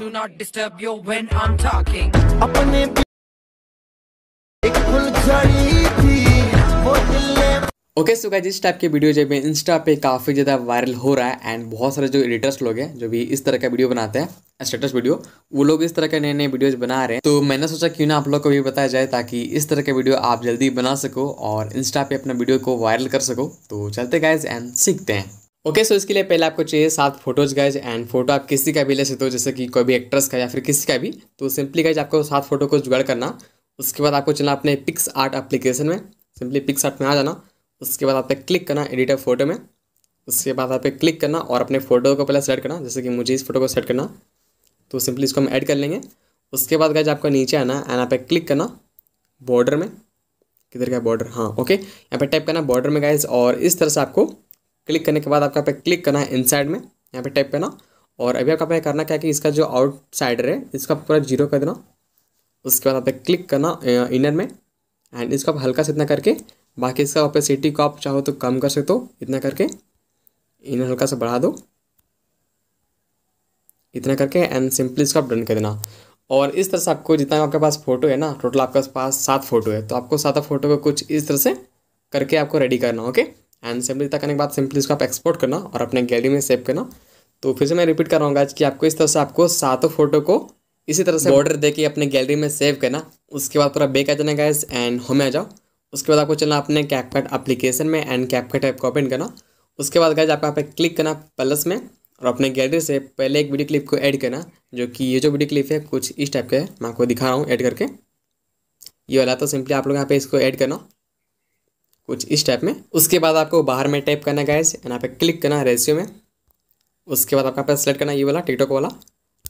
do not disturb you when I'm talking. अपने एक खुल ओके सो गाइस इस टाइप के वीडियो जब इंस्टा पे काफ़ी ज़्यादा वायरल हो रहा है एंड बहुत सारे जो एडिटर्स लोग हैं जो भी इस तरह का वीडियो बनाते हैं स्टेटस वीडियो वो लोग इस तरह के नए नए वीडियोज बना रहे हैं तो मैंने सोचा क्यों ना आप लोग को भी बताया जाए ताकि इस तरह के वीडियो आप जल्दी बना सको और इंस्टा पे अपना वीडियो को वायरल कर सको तो चलते गाइज एंड सीखते हैं ओके okay, सो so इसके लिए पहले आपको चाहिए सात फोटोज गाइज एंड फोटो आप किसी का भी ले सकते हो जैसे कि कोई भी एक्ट्रेस का या फिर किसी का भी तो सिंपली गाइज आपको सात फोटो को जुगाड़ करना उसके बाद आपको चलना अपने पिक्स आर्ट अप्लीकेशन में सिंपली पिक्स आर्ट में आ जाना उसके बाद आप पे क्लिक करना एडिटर फोटो में उसके बाद आप पे क्लिक करना और अपने फोटो को पहले सेलेक्ट करना जैसे कि मुझे इस फोटो को सेट करना तो सिंपली इसको हम ऐड कर लेंगे उसके बाद गाइज आपको नीचे आना एंड आप क्लिक करना बॉर्डर में किधर का बॉर्डर हाँ ओके यहाँ पर टाइप करना बॉर्डर में गाइज और इस तरह से आपको क्लिक करने के बाद आपका पे क्लिक करना है इनसाइड में यहाँ पे टाइप करना और अभी आपका पे करना क्या है कि इसका जो आउटसाइडर है इसका पूरा जीरो कर देना उसके बाद आप क्लिक करना इनर में एंड इसको आप हल्का से इतना करके बाकी इसका ओपेसिटी को आप चाहो तो कम कर सकते हो इतना करके इनर हल्का से बढ़ा दो इतना करके एंड सिंपली इसको आप डन कर देना और इस तरह से आपको जितना आपके पास फोटो है ना टोटल आपके पास सात फोटो है तो आपको सात फोटो को कुछ इस तरह से करके आपको रेडी करना ओके एंड सिम्पली तक करने के बाद सिंपली इसको आप एक्सपोर्ट करना और अपने गैलरी में सेव करना तो फिर से मैं रिपीट कर रहा हूँ आज कि आपको इस तरह से आपको सातों फोटो को इसी तरह से ऑर्डर दे के अपने गैलरी में सेव करना उसके बाद पूरा बेक आ जाना गाइज एंड होम आ जाओ उसके बाद आपको चलना अपने कैपकट अप्लीकेशन में एंड कैपकट ऐप को ओपन करना उसके बाद गाइज आपको यहाँ पे क्लिक करना प्लस में और अपने गैलरी से पहले एक वीडियो क्लिप को ऐड करना जो कि ये जो वीडियो क्लिप है कुछ इस टाइप के है मैं आपको दिखा रहा हूँ ऐड करके ये वाला तो सिंपली आप लोग यहाँ पे इसको ऐड करना कुछ इस टाइप में उसके बाद आपको बाहर में टाइप करना गाइज यहाँ पे क्लिक करना है रेसियो में उसके बाद आपका सेलेक्ट करना ये वाला टिकटॉक वाला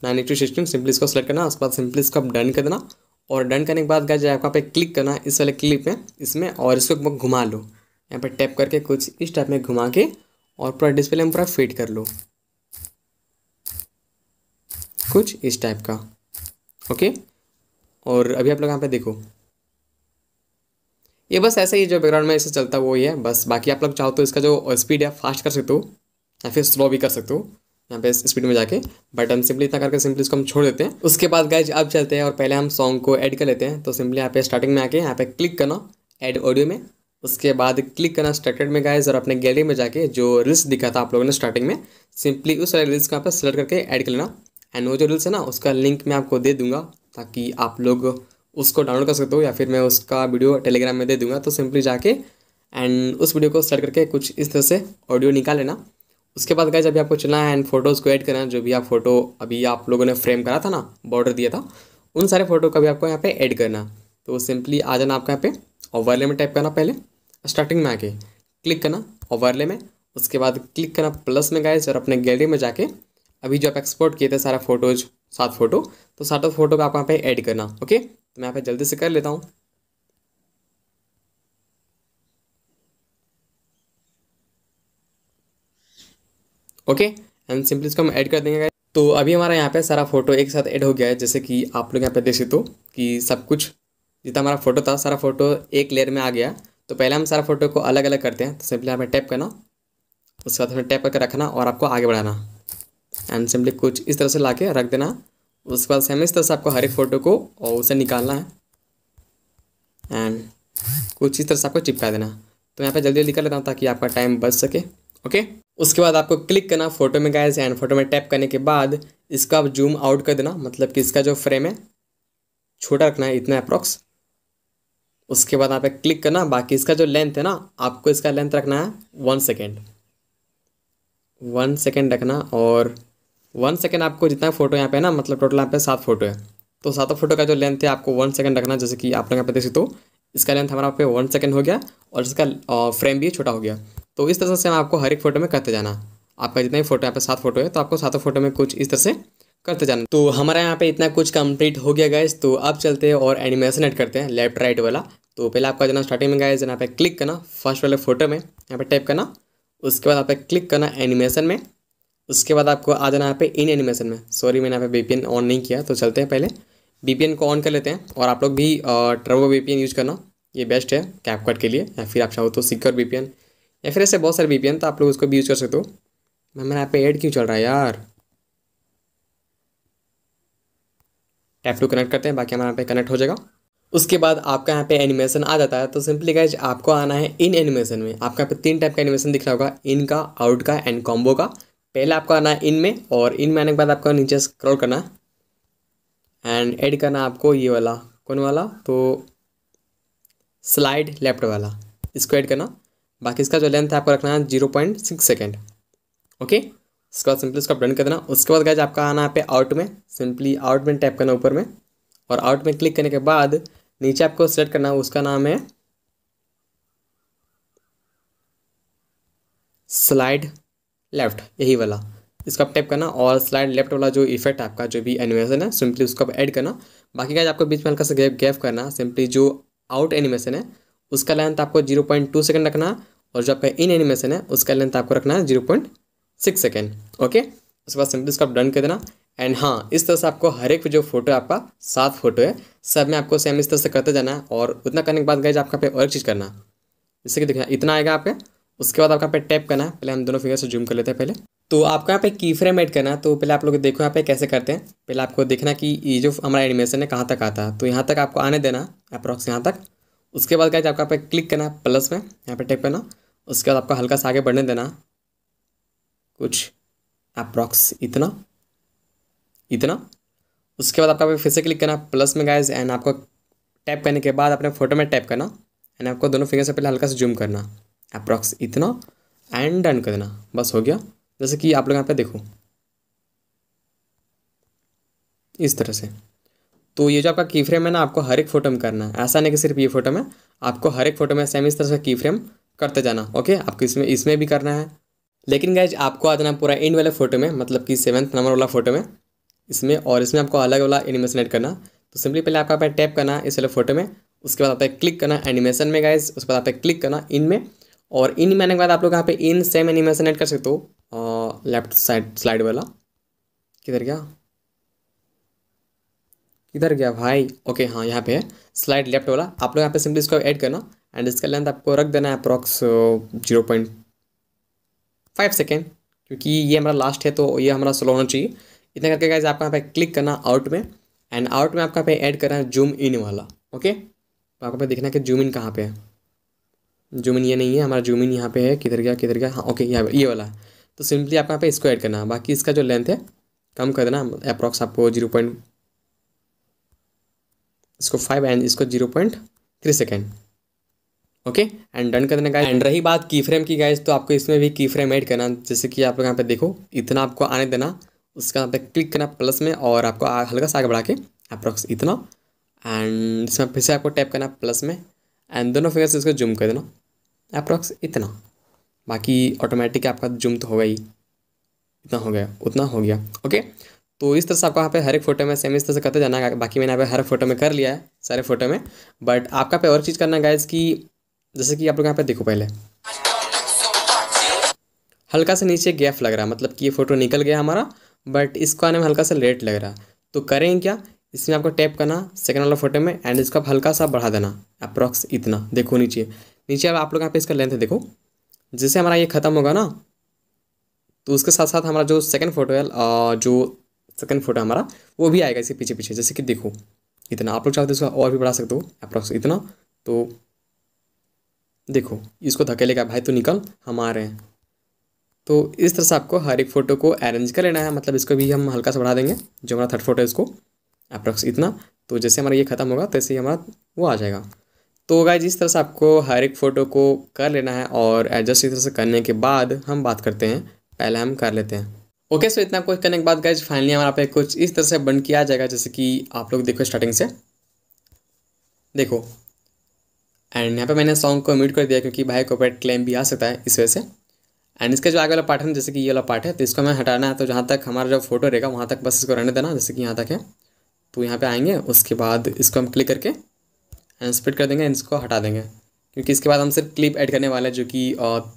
नाइन एटी सिस्टम सिंपली इसको सेलेक्ट करना उसके बाद सिंपली इसको आप डन कर देना और डन करने के बाद गाइज आपका पे क्लिक करना इस वाले क्लिप में इसमें और इसको घुमा लो यहाँ पर टैप करके कुछ इस टाइप में घुमा के और पूरा डिस्प्ले में पूरा फिट कर लो कुछ इस टाइप का ओके और अभी आप लोग यहाँ पे देखो ये बस ऐसा ही जो बैकग्राउंड में ऐसे चलता वही वो ही है बस बाकी आप लोग चाहो तो इसका जो स्पीड है फास्ट कर सकते हो या फिर स्लो भी कर सकते हो यहाँ पे स्पीड में जाके बट हम सिंपली इतना करके सिंपली इसको हम छोड़ देते हैं उसके बाद गाइज अब चलते हैं और पहले हम सॉन्ग को ऐड कर लेते हैं तो सिंपली यहाँ पे स्टार्टिंग में आके यहाँ पे क्लिक करना ऐड ऑडियो में उसके बाद क्लिक करना स्टार्टेड में गाइज और अपने गैलरी में जाके जो रिल्स दिखा था आप लोगों ने स्टार्टिंग में सिंपली उस रिल्स को यहाँ पर सेलेक्ट करके ऐड कर लेना एंड वो जो रिल्स है ना उसका लिंक मैं आपको दे दूंगा ताकि आप लोग उसको डाउनलोड कर सकते हो या फिर मैं उसका वीडियो टेलीग्राम में दे दूंगा तो सिंपली जाके एंड उस वीडियो को स्टार्ट करके कुछ इस तरह से ऑडियो निकाल लेना उसके बाद गाइज अभी आपको चलना है एंड फोटोज़ को ऐड करना जो भी आप फोटो अभी आप लोगों ने फ्रेम करा था ना बॉर्डर दिया था उन सारे फोटो का भी आपको यहाँ पे ऐड करना तो सिंपली आ जाना आपका यहाँ पे ओवरले में टाइप करना पहले स्टार्टिंग में आके क्लिक करना ओवरले में उसके बाद क्लिक करना प्लस में गाइज और अपने गैलरी में जाके अभी जो आप एक्सपोर्ट किए थे सारा फोटोज सात फोटो तो सातों फोटो का आप यहाँ पे ऐड करना ओके तो मैं यहाँ पे जल्दी से कर लेता हूँ ओके एंड सिंपली इसको हम ऐड कर देंगे तो अभी हमारा यहाँ पे सारा फोटो एक साथ ऐड हो गया है जैसे कि आप लोग यहाँ पे देख सकते हो कि सब कुछ जितना हमारा फोटो था सारा फोटो एक लेयर में आ गया तो पहले हम सारा फोटो को अलग अलग करते हैं तो सिंपली यहाँ पे टैप करना उसके बाद हमें टैप करके रखना और आपको आगे बढ़ाना एंड सिंपली कुछ इस तरह से ला के रख देना उसके बाद सेम इस तरह से आपको हर एक फ़ोटो को और उसे निकालना है एंड कुछ इस तरह से आपको चिपका देना तो यहाँ पे जल्दी जल्दी कर लेता हूँ ताकि आपका टाइम बच सके ओके उसके बाद आपको क्लिक करना फ़ोटो में गाइस एंड फोटो में टैप करने के बाद इसका आप जूम आउट कर देना मतलब कि इसका जो फ्रेम है छोटा रखना है इतना अप्रॉक्स उसके बाद यहाँ क्लिक करना बाकी इसका जो लेंथ है ना आपको इसका लेंथ रखना है वन सेकेंड वन सेकेंड रखना और वन सेकेंड आपको जितना फोटो यहाँ पे है ना मतलब टोटल यहाँ पे सात फोटो है तो सातों फोटो का जो लेंथ है आपको वन सेकेंड रखना जैसे कि आप लोग यहाँ पे देख सकते हो इसका लेंथ हमारा पे वन सेकेंड हो गया और इसका फ्रेम भी छोटा हो गया तो इस तरह से हम आपको हर एक फोटो में करते जाना आपका जितना भी फोटो यहाँ पे सात फोटो है तो आपको सातों फोटो में कुछ इस तरह से करते जाना तो हमारा यहाँ पे इतना कुछ कंप्लीट हो गया गाइज तो अब चलते हैं और एनिमेशन ऐड करते हैं लेफ्ट राइट वाला तो पहले आपका जाना स्टार्टिंग में गए यहाँ पे क्लिक करना फर्स्ट वाले फोटो में यहाँ पे टाइप करना उसके बाद आप क्लिक करना एनिमेशन में उसके बाद आपको आ जाना यहाँ पे इन एनिमेशन में सॉरी मैंने यहाँ पे वीपीएन ऑन नहीं किया तो चलते हैं पहले वीपीएन को ऑन कर लेते हैं और आप लोग भी ट्रवो वीपीएन यूज़ करना ये बेस्ट है कैपकट के लिए या फिर आप चाहो तो सिक्योर वीपीएन या फिर ऐसे बहुत सारे वीपीएन तो आप लोग उसको भी यूज़ कर सकते हो मैंने यहाँ पे ऐड क्यों चल रहा है यार टैप टू कनेक्ट करते हैं बाकी हमारे यहाँ पे कनेक्ट हो जाएगा उसके बाद आपका यहाँ पे एनिमेशन आ जाता है तो सिंपली गैज आपको आना है इन एनिमेशन में आपका यहाँ पे तीन टाइप का एनिमेशन दिख रहा होगा इन का आउट का एंड कॉम्बो का पहले आपको आना इन में और इन में आने के बाद आपको नीचे स्क्रॉल करना एंड ऐड करना आपको ये वाला कौन वाला तो स्लाइड लेफ्ट वाला इसको ऐड करना बाकी इसका जो लेंथ है आपको रखना है zero point six second okay इसके बाद सिंपली इसको डन कर देना उसके बाद गाइज आपका आना यहाँ पे आउट में सिंपली आउट में टैप करना ऊपर में और आउट में क्लिक करने के बाद नीचे आपको सेलेक्ट करना उसका नाम है स्लाइड लेफ्ट यही वाला इसको आप टैप करना और स्लाइड लेफ्ट वाला जो इफेक्ट आपका जो भी एनिमेशन है सिंपली उसको आप ऐड करना बाकी का आपको बीच में हल्का सा गैप गैप करना सिंपली जो आउट एनिमेशन है उसका लेंथ आपको जीरो पॉइंट टू सेकेंड रखना और जो आपका इन एनिमेशन है उसका लेंथ आपको रखना है zero point six second okay उसके बाद सिंपली उसको आप डन कर देना एंड हाँ इस तरह से आपको हर एक जो फोटो आपका सात फोटो है सब में आपको सेम इस तरह से करते जाना है और उतना करने के बाद गए आपका पे और चीज़ करना जैसे कि देखना इतना आएगा आपके उसके बाद आपका यहाँ पे टैप करना है पहले हम दोनों फिंगर से जूम कर लेते हैं पहले तो आपको यहाँ पे की फ्रेम ऐड करना है तो पहले आप लोग देखो यहाँ पे कैसे करते हैं पहले आपको देखना कि ये जो हमारा एनिमेशन है कहाँ तक आता है तो यहाँ तक आपको आने देना अप्रॉक्स यहाँ तक उसके बाद क्या आपका यहाँ पे क्लिक करना है प्लस में यहाँ पे टैप करना उसके बाद आपको हल्का सा आगे बढ़ने देना कुछ अप्रॉक्स इतना इतना उसके बाद आपका फिर से क्लिक करना प्लस में गाइज एंड आपको टैप करने के बाद अपने फोटो में टैप करना एंड आपको दोनों फिंगर से पहले हल्का से जूम करना अप्रॉक्स इतना एंड डन कर देना बस हो गया जैसे कि आप लोग यहाँ पे देखो इस तरह से तो ये जो आपका की फ्रेम है ना आपको हर एक फोटो में करना है ऐसा नहीं कि सिर्फ ये फोटो में आपको हर एक फोटो में सेम इस तरह से की फ्रेम करते जाना ओके आपको इसमें इसमें भी करना है लेकिन गैज आपको आ जाना पूरा एंड वाले फोटो में मतलब कि सेवन्थ नंबर वाला फोटो में इसमें और इसमें आपको अलग वाला एनिमेशन एड करना तो सिंपली पहले आपका टैप करना इस वाले फोटो में उसके बाद आप क्लिक करना एनिमेशन में गाइज उसके बाद आप क्लिक करना इनमें और इन में आने के बाद आप लोग यहाँ पे इन सेम एनिमेशन ऐड कर सकते हो लेफ्ट साइड स्लाइड वाला किधर गया किधर गया भाई ओके हाँ यहाँ पे है स्लाइड लेफ्ट वाला आप लोग यहाँ पे सिंपली इसको ऐड करना एंड इसका लेंथ आपको रख देना है approx zero point five second क्योंकि ये हमारा लास्ट है तो ये हमारा स्लो होना चाहिए इतना करके गाइज आपको यहाँ पे क्लिक करना आउट में एंड आउट में आपका यहाँ पे ऐड करना है जूम इन वाला ओके तो आपको पे देखना कि जूम इन कहाँ पे है इन ये नहीं है हमारा इन यहाँ पे है किधर गया किधर गया हाँ ओके यहाँ ये वाला तो सिंपली आपको यहाँ पे इसको ऐड करना बाकी इसका जो लेंथ है कम कर देना अप्रॉक्स आपको जीरो पॉइंट इसको फाइव एंड इसको zero point three second okay and done कर देना गाइज एंड रही बात की फ्रेम की गाइज तो आपको इसमें भी की फ्रेम ऐड करना जैसे कि आप लोग यहाँ पे देखो इतना आपको आने देना उसका यहाँ पे क्लिक करना प्लस में और आपको हल्का सा आगे बढ़ा के अप्रॉक्स इतना एंड इसमें फिर से आपको टैप करना प्लस में एंड दोनों फिंगर से इसको जूम कर देना अप्रोक्स इतना बाकी ऑटोमेटिक आपका जुम तो होगा ही इतना हो गया उतना हो गया ओके तो इस तरह से आपको यहाँ पे हर एक फोटो में सेम इस तरह से करते जाना है बाकी मैंने यहाँ पे हर फोटो में कर लिया है सारे फोटो में बट आपका पे और चीज़ करना गाइज कि जैसे कि आप लोग यहाँ पे देखो पहले हल्का से नीचे गैप लग रहा है मतलब कि ये फ़ोटो निकल गया हमारा बट इसको आने में हल्का सा लेट लग रहा है तो करें क्या इसमें आपको टैप करना सेकंड वाला फोटो में एंड इसको आप हल्का सा बढ़ा देना अप्रॉक्स इतना देखो नीचे नीचे अब आप लोग यहाँ पे इसका लेंथ देखो जिससे हमारा ये ख़त्म होगा ना तो उसके साथ साथ हमारा जो सेकंड फोटो है जो सेकंड फोटो हमारा वो भी आएगा इसके पीछे पीछे जैसे कि देखो इतना आप लोग चाहते हो इसका और भी बढ़ा सकते हो अप्रॉक्स इतना तो देखो इसको धकेलेगा भाई तो निकल हमारे हैं तो इस तरह से आपको हर एक फ़ोटो को अरेंज कर लेना है मतलब इसको भी हम हल्का सा बढ़ा देंगे जो हमारा थर्ड फोटो है इसको अप्रॉक्स इतना तो जैसे हमारा ये ख़त्म होगा तैसे ही हमारा वो आ जाएगा तो गाइज इस तरह से आपको हर एक फ़ोटो को कर लेना है और एडजस्ट इस तरह से करने के बाद हम बात करते हैं पहले हम कर लेते हैं ओके सो इतना कुछ करने के बाद गाइज फाइनली हमारा पे कुछ इस तरह से बन किया जाएगा जैसे कि आप लोग देखो स्टार्टिंग से देखो एंड यहाँ पे मैंने सॉन्ग को म्यूट कर दिया क्योंकि भाई कॉपरेट क्लेम भी आ सकता है इस वजह से एंड इसका जो आगे वाला पार्ट है जैसे कि ये वाला पार्ट है तो इसको हमें हटाना है तो जहाँ तक हमारा जो फोटो रहेगा वहाँ तक बस इसको रहने देना जैसे कि यहाँ तक है तो यहाँ पर आएंगे उसके बाद इसको हम क्लिक करके स्प्लिट कर देंगे इसको हटा देंगे क्योंकि इसके बाद हम सिर्फ क्लिप ऐड करने वाले हैं जो कि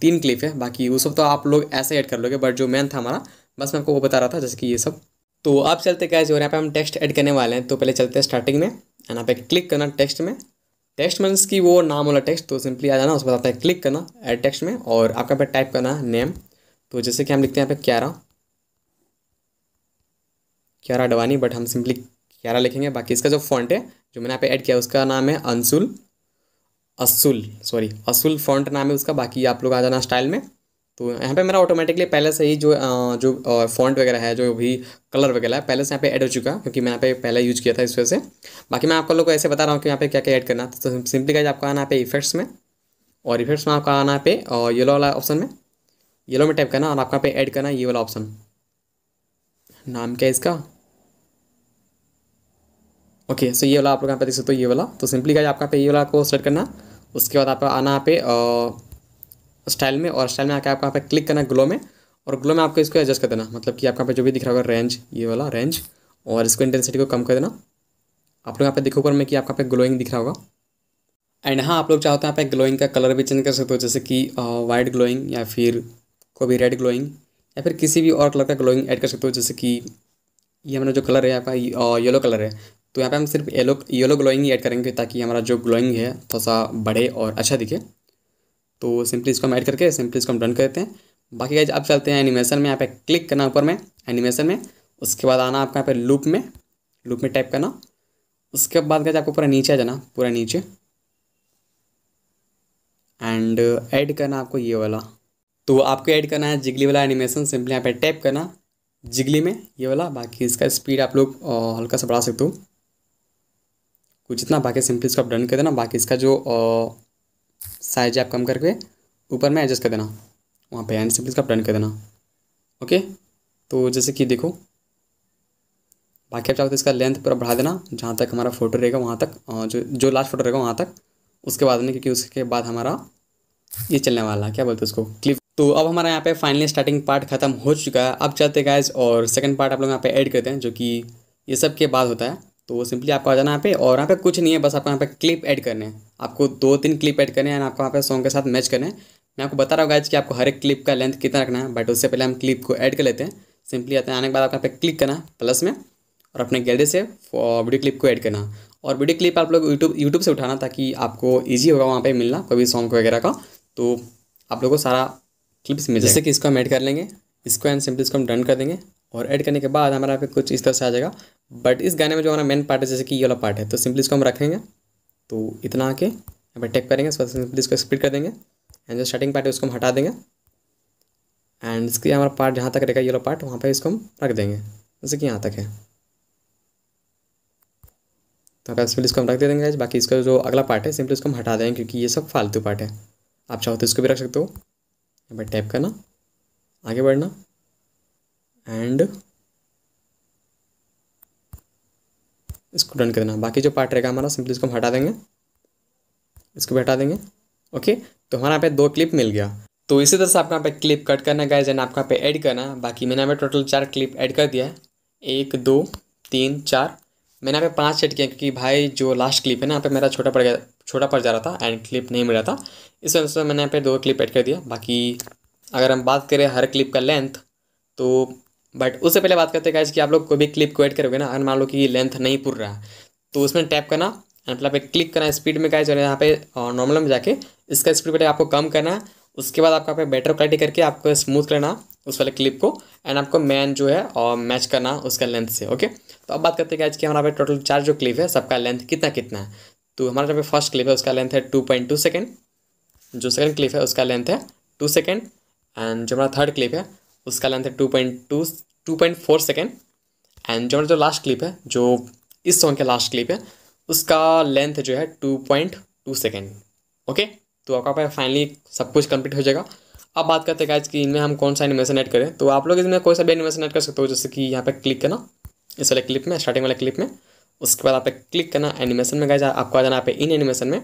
तीन क्लिप है बाकी वो सब तो आप लोग ऐसे ऐड कर लोगे बट जो मेन था हमारा बस मैं आपको वो बता रहा था जैसे कि ये सब तो आप चलते क्या जो यहाँ पे हम टेक्स्ट ऐड करने वाले हैं तो पहले चलते हैं स्टार्टिंग में यहाँ पे क्लिक करना टेक्स्ट में टेक्स्ट मीन्स की वो नाम वाला टेक्स्ट तो सिंपली आ जाना उसके बाद है क्लिक करना एड टेक्स्ट में और आपके यहाँ पे टाइप करना है नेम तो जैसे कि हम लिखते हैं यहाँ पे क्यारा क्यारा डवानी बट हम सिंपली क्यारा लिखेंगे बाकी इसका जो फॉन्ट है जो मैंने यहाँ पे ऐड किया उसका नाम है अंसुल असुल सॉरी असुल फॉन्ट नाम है उसका बाकी आप लोग आ जाना स्टाइल में तो यहाँ पे मेरा ऑटोमेटिकली पहले से ही जो जो फॉन्ट वगैरह है जो भी कलर वगैरह है पहले से यहाँ पे ऐड हो चुका है क्योंकि मैंने यहाँ पे पहले यूज किया था इस वजह से बाकी मैं आप लोग को ऐसे बता रहा हूँ कि यहाँ पे क्या क्या ऐड करना तो सिंपली गाइज आपको आना पे इफेक्ट्स में और इफेक्ट्स में आपका आना पे येलो वाला ऑप्शन में येलो में टाइप करना और आपका पे ऐड करना ये वाला ऑप्शन नाम क्या है इसका ओके सो ये वाला आप लोग यहाँ पे देख सकते हो ये वाला तो सिंपली गाइज आपका पे ये वाला को सेलेक्ट करना उसके बाद आपका आना यहाँ पे स्टाइल में और स्टाइल में आके आपका यहाँ पे क्लिक करना ग्लो में और ग्लो में आपको इसको एडजस्ट कर देना मतलब कि आपका यहाँ पे जो भी दिख रहा होगा रेंज ये वाला रेंज और इसको इंटेंसिटी को कम कर देना आप लोग यहाँ पे देखो ऊपर में कि आपका पे ग्लोइंग दिख रहा होगा एंड हाँ आप लोग चाहते तो हैं यहाँ पे ग्लोइंग का कलर भी चेंज कर सकते हो जैसे कि वाइट ग्लोइंग या फिर कोई भी रेड ग्लोइंग या फिर किसी भी और कलर का ग्लोइंग ऐड कर सकते हो जैसे कि ये हमारा जो कलर है आपका येलो कलर है तो यहाँ पे हम सिर्फ येलो येलो ग्लोइंग ही ऐड करेंगे ताकि हमारा जो ग्लोइंग है थोड़ा सा बढ़े और अच्छा दिखे तो सिंपली इसको हम ऐड करके सिंपली इसको हम डन कर देते हैं बाकी गाइज आप चलते हैं एनिमेशन में यहाँ पे क्लिक करना ऊपर में एनिमेशन में उसके बाद आना आपका यहाँ पे लूप में लूप में टाइप करना उसके बाद गाइज आपको पूरा नीचे आ जाना पूरा नीचे एंड ऐड करना आपको ये वाला तो आपको ऐड करना है जिगली वाला एनिमेशन सिंपली यहाँ पे टैप करना जिगली में ये वाला बाकी इसका स्पीड आप लोग हल्का सा बढ़ा सकते हो कुछ इतना बाकी सिंपल्स इसको आप डन कर देना बाकी इसका जो साइज है आप कम करके ऊपर में एडजस्ट कर देना वहाँ पे एंड सिंपल्स इसका डन कर देना ओके तो जैसे कि देखो बाकी आप चाहते तो इसका लेंथ पूरा बढ़ा देना जहाँ तक हमारा फोटो रहेगा वहाँ तक जो जो लास्ट फोटो रहेगा वहाँ तक उसके बाद में क्योंकि उसके बाद हमारा ये चलने वाला क्या बोलते हैं उसको क्लिप तो अब हमारा यहाँ पे फाइनली स्टार्टिंग पार्ट खत्म हो चुका है अब चलते गाइज और सेकंड पार्ट आप लोग यहाँ पे ऐड करते हैं जो कि ये सब के बाद होता है तो वो सिंपली आपको आ जाना यहाँ पे और यहाँ पे कुछ नहीं है बस आपको यहाँ पे क्लिप ऐड करने हैं आपको दो तीन क्लिप ऐड करने हैं एंड आपको यहाँ पे सॉन्ग के साथ मैच करने हैं मैं आपको बता रहा हूँ गाइज कि आपको हर एक क्लिप का लेंथ कितना रखना है बट उससे पहले हम क्लिप को ऐड कर लेते हैं सिंपली आते हैं आने के बाद आपको यहाँ पे क्लिक करना प्लस में और अपने गैलरी से वीडियो क्लिप को ऐड करना और वीडियो क्लिप आप लोग यूट्यूब यूट्यूब से उठाना ताकि आपको ईजी होगा वहाँ पर मिलना कोई भी सॉन्ग वगैरह का तो आप लोग को सारा क्लिप्स मिल जैसे कि इसको हम ऐड कर लेंगे इसको एंड सिंपली इसको हम डन कर देंगे और ऐड करने के बाद हमारा यहाँ पे कुछ इस तरह से आ जाएगा बट इस गाने में जो हमारा मेन पार्ट है जैसे कि ये वाला पार्ट है तो सिंपली इसको हम रखेंगे तो इतना आके यहाँ पर टैप करेंगे सिंपली इसको स्प्लिट कर देंगे एंड जो स्टार्टिंग पार्ट है उसको हम हटा देंगे एंड इसके हमारा पार्ट जहाँ तक रहेगा येलो पार्ट वहाँ पर इसको हम रख देंगे जैसे कि यहाँ तक है तो अगर सिंपली इसको हम रख दे देंगे बाकी इसका जो अगला पार्ट है सिंपली इसको हम हटा देंगे क्योंकि ये सब फालतू पार्ट है आप चाहो तो इसको भी रख सकते हो यहाँ पर टैप करना आगे बढ़ना एंड इसको डन कर देना बाकी जो पार्ट रहेगा हमारा सिंपली इसको हम हटा देंगे इसको भी हटा देंगे ओके तो हमारा यहाँ पे दो क्लिप मिल गया तो इसी तरह से आपका यहाँ पे क्लिप कट करना गाइज एंड आपका यहाँ पे ऐड करना बाकी मैंने यहाँ पे टोटल चार क्लिप ऐड कर दिया है एक दो तीन चार मैंने यहाँ पे पांच सेट किया क्योंकि भाई जो लास्ट क्लिप है ना यहाँ पे मेरा छोटा पड़ गया छोटा पड़ जा रहा था एंड क्लिप नहीं मिल रहा था इस वजह से मैंने यहाँ पे दो क्लिप ऐड कर दिया बाकी अगर हम बात करें हर क्लिप का लेंथ तो बट उससे पहले बात करते हैं कि आप लोग कोई भी क्लिप को एड करोगे ना अगर मान लो कि लेंथ नहीं पुर रहा तो उसमें टैप करना मतलब पे क्लिक करना स्पीड में गाइज और यहाँ पे नॉर्मल में जाके इसका स्पीड पहले आपको कम करना उसके बाद आपको पे बेटर क्वालिटी करके आपको स्मूथ करना उस वाले क्लिप को एंड आपको मैन जो है और मैच करना उसका लेंथ से ओके तो अब बात करते हैं गाइज कि हमारा टोटल चार जो क्लिप है सबका लेंथ कितना कितना है तो हमारा जो पे फर्स्ट क्लिप है उसका लेंथ है टू पॉइंट टू सेकेंड जो सेकेंड क्लिप है उसका लेंथ है टू सेकेंड एंड जो हमारा थर्ड क्लिप है उसका लेंथ है two point two two point four second and जो मेरा जो लास्ट क्लिप है जो इस सॉन्ग का लास्ट क्लिप है उसका लेंथ जो है two point two second okay तो आपका फाइनली सब कुछ कंप्लीट हो जाएगा अब बात करते हैं गाइज कि इनमें हम कौन सा एनिमेशन ऐड करें तो आप लोग इसमें कोई सा भी एनिमेशन ऐड कर सकते हो जैसे कि यहाँ पे क्लिक करना इस वाले क्लिप में स्टार्टिंग वाले क्लिप में उसके बाद आप क्लिक करना एनिमेशन में गए आपको आ जाना आप इन एनिमेशन में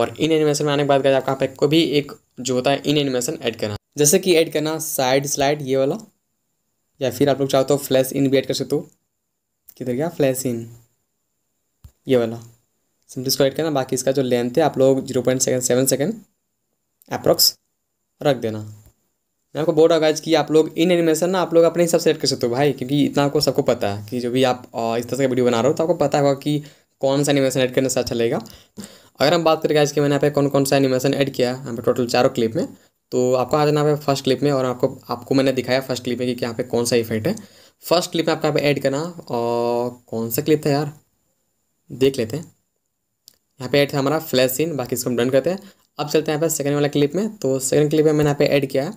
और इन एनिमेशन में आने के बाद गए आपका आप कोई भी एक जो होता है इन एनिमेशन ऐड करना जैसे कि ऐड करना साइड स्लाइड ये वाला या फिर आप लोग चाहो तो फ्लैश इन भी ऐड कर सकते हो किधर गया फ्लैश इन ये वाला सिंपली इसको ऐड करना बाकी इसका जो लेंथ है आप लोग zero point seven seven second approx रख देना मैं आपको बोल रहा कि आप लोग इन एनिमेशन ना आप लोग अपने हिसाब से ऐड कर सकते हो भाई क्योंकि इतना आपको सबको पता है कि जो भी आप इस तरह का वीडियो बना रहे हो तो आपको पता होगा कि कौन सा एनिमेशन ऐड करने से अच्छा लगेगा अगर हम बात करें आज कि मैंने यहाँ पे कौन कौन सा एनिमेशन ऐड किया यहाँ पे टोटल चारों क्लिप में तो आपको आ जाना है फर्स्ट क्लिप में और आपको आपको मैंने दिखाया फर्स्ट क्लिप में कि यहाँ पे कौन सा इफेक्ट है फर्स्ट क्लिप में आपको यहाँ पे ऐड करना और कौन सा क्लिप था यार देख लेते हैं यहाँ पे ऐड था हमारा फ्लैश सीन बाकी इसको हम डन करते हैं अब चलते हैं यहाँ पर सेकंड वाला क्लिप में तो सेकंड क्लिप में मैंने यहाँ पे ऐड किया है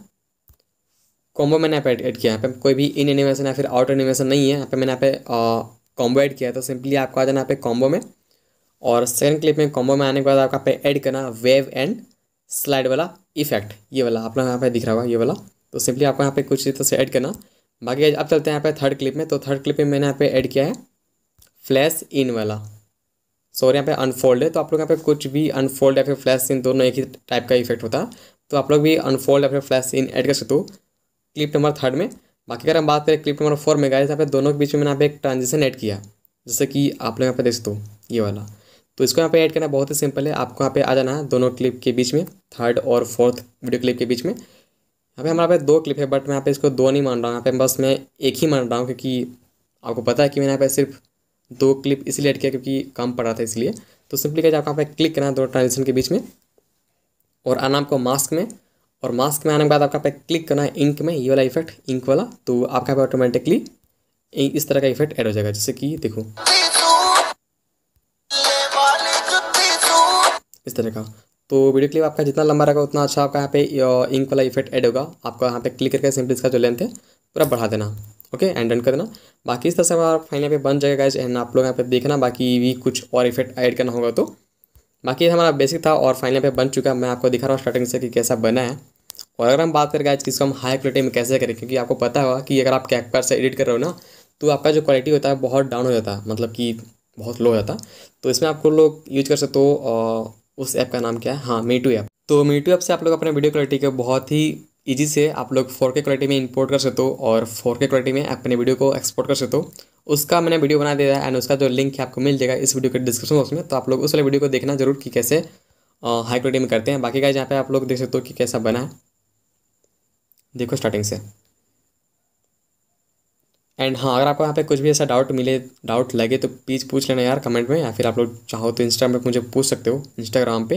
कॉम्बो मैंने यहाँ पे ऐड किया यहाँ पे कोई भी इन एनिमेशन या फिर आउट एनिमेशन नहीं है यहाँ पे मैंने यहाँ पे कॉम्बो ऐड किया है तो सिंपली आपको आ जाना यहाँ पे कॉम्बो में और सेकंड क्लिप में कॉम्बो में आने के बाद आपका पे ऐड करना वेव एंड स्लाइड वाला इफेक्ट ये वाला आप लोग यहाँ पे दिख रहा होगा ये वाला तो सिंपली आपको यहाँ पे कुछ तरह से ऐड करना बाकी अब चलते हैं यहाँ पे थर्ड क्लिप में तो थर्ड क्लिप में मैंने यहाँ पे ऐड किया है फ्लैश इन वाला सॉरी यहाँ पे अनफोल्ड है तो आप लोग यहाँ पे कुछ भी अनफोल्ड या फिर फ्लैश इन दोनों एक ही टाइप का इफेक्ट होता है तो आप लोग भी अनफोल्ड या फिर फ्लैश इन ऐड कर सकते हो क्लिप नंबर थर्ड में बाकी अगर हम बात करें क्लिप नंबर फोर में गाइस यहाँ पे दोनों के बीच में मैंने यहाँ पे एक ट्रांजेक्शन ऐड किया जैसे कि आप लोग यहाँ पे देख सकते हो ये वाला तो इसको यहाँ पे ऐड करना बहुत ही सिंपल है आपको यहाँ पे आ जाना है दोनों क्लिप के बीच में थर्ड और फोर्थ वीडियो क्लिप के बीच में यहाँ पे हमारे पास दो क्लिप है बट मैं यहाँ पे इसको दो नहीं मान रहा हूँ यहाँ पे बस मैं एक ही मान रहा हूँ क्योंकि आपको पता है कि मैंने यहाँ पे सिर्फ दो क्लिप इसलिए ऐड किया क्योंकि कम पड़ रहा था इसलिए तो सिंपली क्या आपको यहाँ पे क्लिक करना है दो ट्रांजेक्शन के बीच में और आना आपको मास्क में और मास्क में आने के बाद यहाँ पे क्लिक करना है इंक में ये वाला इफेक्ट इंक वाला तो आपका पे ऑटोमेटिकली इस तरह का इफेक्ट ऐड हो जाएगा जैसे कि देखो इस तरह का तो वीडियो क्लिप आपका जितना लंबा रहेगा उतना अच्छा आपका यहाँ पे इंक वाला इफेक्ट ऐड होगा आपको यहाँ पे क्लिक करके सिंपली इसका जो लेंथ है पूरा बढ़ा देना ओके एंड डन कर देना बाकी इस तरह से हमारा फाइनल यहाँ पे बन जाएगा गाइज एंड आप लोग यहाँ पे देखना बाकी भी कुछ और इफेक्ट ऐड करना होगा तो बाकी हमारा बेसिक था और फाइनल यहाँ पे बन चुका मैं आपको दिखा रहा हूँ स्टार्टिंग से कि कैसा बना है और अगर हम बात करें गाइज किसको हम हाई क्वालिटी में कैसे करें क्योंकि आपको पता होगा कि अगर आप कैकपर से एडिट कर रहे हो ना तो आपका जो क्वालिटी होता है बहुत डाउन हो जाता है मतलब कि बहुत लो हो जाता है तो इसमें आपको लोग यूज कर सकते हो उस ऐप का नाम क्या है हाँ मीटू ऐप तो मीटू ऐप से आप लोग अपने वीडियो क्वालिटी को बहुत ही ईजी से आप लोग फोर के क्वालिटी में इंपोर्ट कर सकते हो और फोर के क्वालिटी में अपने वीडियो को एक्सपोर्ट कर सकते हो उसका मैंने वीडियो बना दिया है एंड उसका जो लिंक है आपको मिल जाएगा इस वीडियो के डिस्क्रिप्शन बॉक्स में तो आप लोग उस वाले वीडियो को देखना जरूर कि कैसे हाई क्वालिटी में करते हैं बाकी का जहाँ पे आप लोग देख सकते हो कि कैसा बना है देखो स्टार्टिंग से एंड हाँ अगर आपको यहाँ पे कुछ भी ऐसा डाउट मिले डाउट लगे तो प्लीज़ पूछ लेना यार कमेंट में या फिर आप लोग चाहो तो इंस्टाग्राम पे मुझे पूछ सकते हो इंस्टाग्राम पे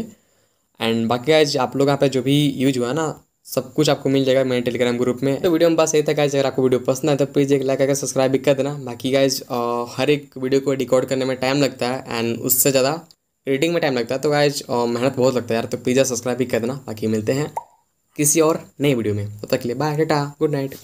एंड बाकी आज आप लोग यहाँ पे जो भी यूज हुआ ना सब कुछ आपको मिल जाएगा मेरे टेलीग्राम ग्रुप में तो वीडियो में बस यही था गाइज अगर आपको वीडियो पसंद आए तो प्लीज़ एक लाइक अगर सब्सक्राइब भी कर देना बाकी गाइज हर एक वीडियो को रिकॉर्ड करने में टाइम लगता है एंड उससे ज़्यादा एडिटिंग में टाइम लगता है तो गाइज मेहनत बहुत लगता है यार तो प्लीज़ सब्सक्राइब भी कर देना बाकी मिलते हैं किसी और नई वीडियो में तब तो तक के लिए बाय टाटा गुड नाइट